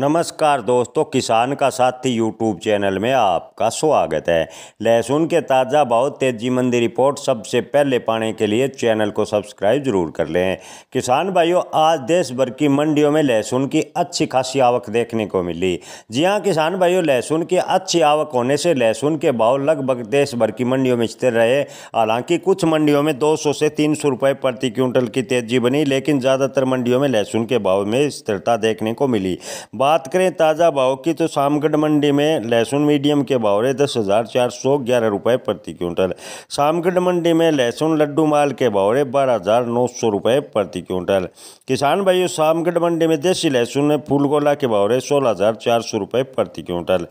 नमस्कार दोस्तों किसान का साथी यूट्यूब चैनल में आपका स्वागत है लहसुन के ताज़ा बहुत तेजी मंदी रिपोर्ट सबसे पहले पाने के लिए चैनल को सब्सक्राइब जरूर कर लें किसान भाइयों आज देश भर की मंडियों में लहसुन की अच्छी खासी आवक देखने को मिली जी हाँ किसान भाइयों लहसुन की अच्छी आवक होने से लहसुन के भाव लगभग देश भर की मंडियों में स्थिर रहे हालांकि कुछ मंडियों में दो से तीन सौ प्रति क्विंटल की तेजी बनी लेकिन ज़्यादातर मंडियों में लहसुन के भाव में स्थिरता देखने को मिली बात करें ताज़ा भाव की तो शामगढ़ मंडी में लहसुन मीडियम के भाव रहे दस हज़ार चार सौ ग्यारह रुपये प्रति क्विंटल शामगढ़ मंडी में लहसुन लड्डू माल के भाव रहे बारह हज़ार नौ सौ रुपये प्रति क्विंटल किसान भाइयों शामगढ़ मंडी में देसी लहसुन फूलगोला के भाव रहे सोलह हज़ार चार सौ रुपये प्रति क्विंटल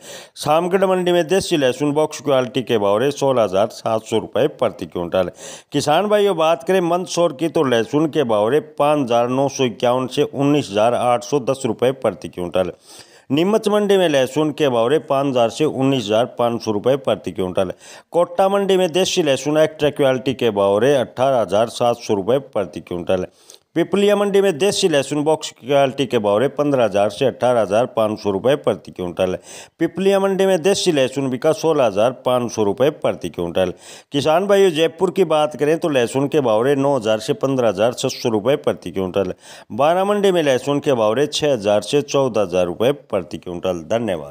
शामगढ़ मंडी में देसी लहसुन बॉक्स क्वालिटी के भाव रहे सोलह हज़ार सात सौ रुपये प्रति क्विंटल किसान भाइयों बात करें मंदसौर की तो लहसुन के भाव रहे पाँच हज़ार नौ सौ इक्यावन से उन्नीस हज़ार आठ सौ दस रुपये प्रति क्विंटल क्विंटल नीमच मंडी में लहसुन के बावरे पाँच हज़ार से उन्नीस हज़ार पाँच सौ रुपये प्रति क्विंटल कोटा मंडी में देसी लहसुन एक्स्ट्रा क्वालिटी के बावरे अठारह हज़ार सात सौ रुपये प्रति क्विंटल पिपलिया मंडी में देसी लहसुन बॉक्स की क्वालिटी के भाव रहे पंद्रह हज़ार से अठारह हज़ार पाँच सौ रुपये प्रति क्विंटल है पिपलिया मंडी में देसी लहसुन बिका सोलह हज़ार पाँच सौ रुपये प्रति क्विंटल किसान भाइयों जयपुर की बात करें तो लहसुन के भाव रहे नौ हज़ार से पंद्रह हज़ार छः सौ रुपये प्रति क्विंटल बारामंडी में लहसुन के भाव रहे छः हज़ार से चौदह हज़ार रुपये प्रति क्विंटल धन्यवाद